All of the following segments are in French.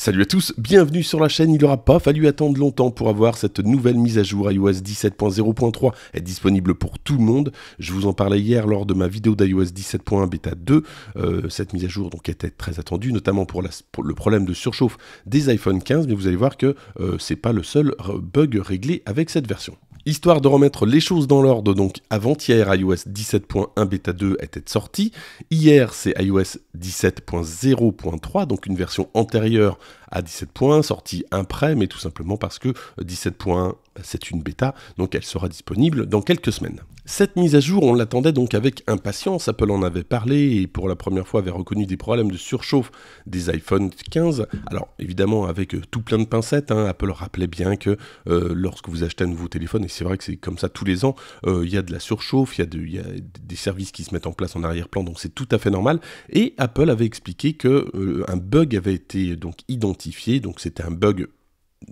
Salut à tous, bienvenue sur la chaîne. Il n'aura pas fallu attendre longtemps pour avoir cette nouvelle mise à jour iOS 17.0.3 est disponible pour tout le monde. Je vous en parlais hier lors de ma vidéo d'iOS 17.1 bêta 2. Euh, cette mise à jour donc était très attendue, notamment pour, le problème de surchauffe des iPhone 15, mais vous allez voir que ce euh, c'est pas le seul euh, bug réglé avec cette version. Histoire de remettre les choses dans l'ordre, donc avant-hier iOS 17.1 bêta 2 était sorti, hier c'est iOS 17.0.3, donc une version antérieure à 17 points, sortie prêt, mais tout simplement parce que 17.1, c'est une bêta, donc elle sera disponible dans quelques semaines. Cette mise à jour, on l'attendait donc avec impatience, Apple en avait parlé et pour la première fois avait reconnu des problèmes de surchauffe des iPhone 15. Alors évidemment avec euh, tout plein de pincettes, hein, Apple rappelait bien que euh, lorsque vous achetez un nouveau téléphone, et c'est vrai que c'est comme ça tous les ans, euh, il y a de la surchauffe, il y, a des services qui se mettent en place en arrière-plan, donc c'est tout à fait normal. Et Apple avait expliqué que un bug avait été donc identifié donc c'était un bug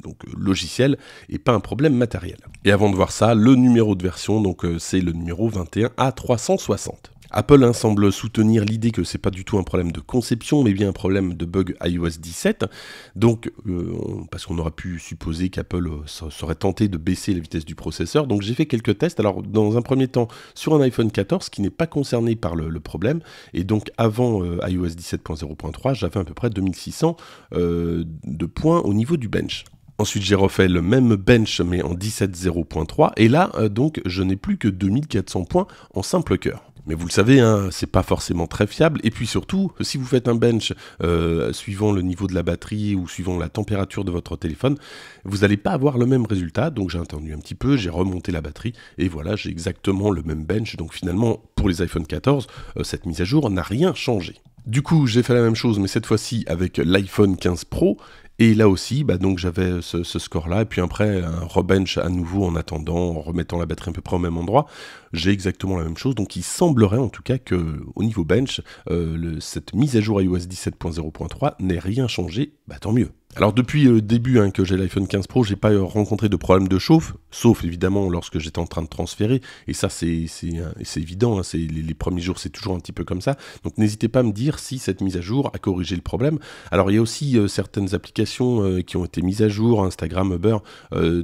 donc euh, logiciel et pas un problème matériel. Et avant de voir ça, le numéro de version, donc euh, c'est le numéro 21 A360. Apple hein, semble soutenir l'idée que ce n'est pas du tout un problème de conception, mais bien un problème de bug iOS 17. Donc, euh, parce qu'on aurait pu supposer qu'Apple euh, serait tenté de baisser la vitesse du processeur. Donc, j'ai fait quelques tests. Alors, dans un premier temps, sur un iPhone 14 qui n'est pas concerné par le, problème, et donc avant euh, iOS 17.0.3, j'avais à peu près 2600 de points au niveau du bench. Ensuite, j'ai refait le même bench, mais en 17.0.3, et là, donc, je n'ai plus que 2400 points en simple cœur. Mais vous le savez, hein, c'est pas forcément très fiable. Et puis surtout, si vous faites un bench euh, suivant le niveau de la batterie ou suivant la température de votre téléphone, vous n'allez pas avoir le même résultat. Donc j'ai attendu un petit peu, j'ai remonté la batterie et voilà, j'ai exactement le même bench. Donc finalement, pour les iPhone 14, euh, cette mise à jour n'a rien changé. Du coup, j'ai fait la même chose, mais cette fois-ci avec l'iPhone 15 Pro. Et là aussi, bah donc j'avais ce, score-là. Et puis après, un rebench à nouveau en attendant, en remettant la batterie à peu près au même endroit, j'ai exactement la même chose. Donc il semblerait en tout cas que au niveau bench, euh, cette mise à jour iOS 17.0.3 n'ait rien changé. Bah tant mieux. Alors depuis le début hein, que j'ai l'iPhone 15 Pro, j'ai pas euh, rencontré de problème de chauffe, sauf évidemment lorsque j'étais en train de transférer, et ça c'est hein, évident, hein, les, premiers jours c'est toujours un petit peu comme ça, donc n'hésitez pas à me dire si cette mise à jour a corrigé le problème. Alors il y a aussi euh, certaines applications euh, qui ont été mises à jour, Instagram, Uber,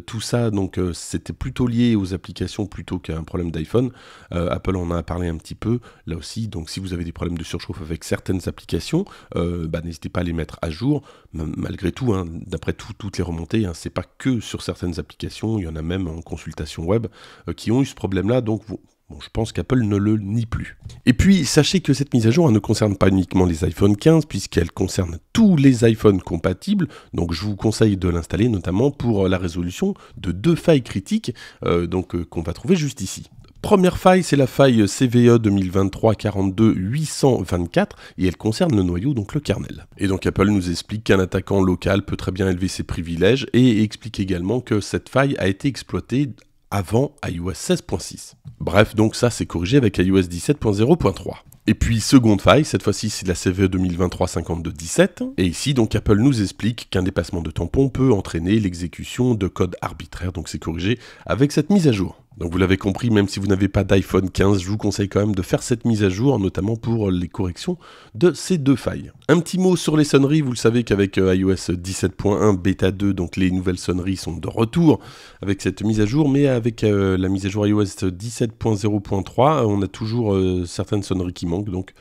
tout ça, donc c'était plutôt lié aux applications plutôt qu'à un problème d'iPhone. Apple en a parlé un petit peu là aussi, donc si vous avez des problèmes de surchauffe avec certaines applications, bah, n'hésitez pas à les mettre à jour, malgré tout Hein. d'après tout, toutes les remontées, hein, c'est pas que sur certaines applications, il y en a même en consultation web euh, qui ont eu ce problème-là, donc je pense qu'Apple ne le nie plus. Et puis, sachez que cette mise à jour ne concerne pas uniquement les iPhone 15, puisqu'elle concerne tous les iPhones compatibles. Donc, je vous conseille de l'installer notamment pour la résolution de deux failles critiques euh, donc, euh, qu'on va trouver juste ici. Première faille, c'est la faille CVE 2023-42-824 et elle concerne le noyau, donc le kernel. Et donc Apple nous explique qu'un attaquant local peut très bien élever ses privilèges et explique également que cette faille a été exploitée avant iOS 16.6. Bref, donc ça c'est corrigé avec iOS 17.0.3. Et puis seconde faille, cette fois-ci c'est la CVE 2023-52-17, et ici donc Apple nous explique qu'un dépassement de tampon peut entraîner l'exécution de codes arbitraires. donc c'est corrigé avec cette mise à jour. Donc vous l'avez compris, même si vous n'avez pas d'iPhone 15, je vous conseille quand même de faire cette mise à jour, notamment pour les corrections de ces deux failles. Un petit mot sur les sonneries, vous le savez qu'avec euh, iOS 17.1 Beta 2, donc les nouvelles sonneries sont de retour avec cette mise à jour, mais avec euh, la mise à jour iOS 17.0.3, on a toujours euh, certaines sonneries qui manquent, donc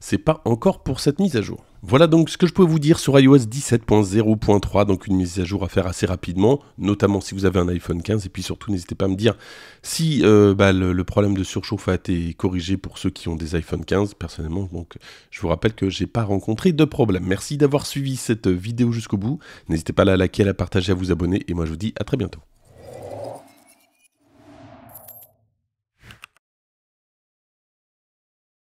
c'est pas encore pour cette mise à jour. Voilà donc ce que je peux vous dire sur iOS 17.0.3, donc une mise à jour à faire assez rapidement, notamment si vous avez un iPhone 15, et puis surtout n'hésitez pas à me dire si euh, bah, le, problème de surchauffe a été corrigé pour ceux qui ont des iPhone 15, personnellement, donc je vous rappelle que j'ai pas rencontré de problème. Merci d'avoir suivi cette euh, vidéo jusqu'au bout, n'hésitez pas à la liker, à la partager, à vous abonner, et moi je vous dis à très bientôt.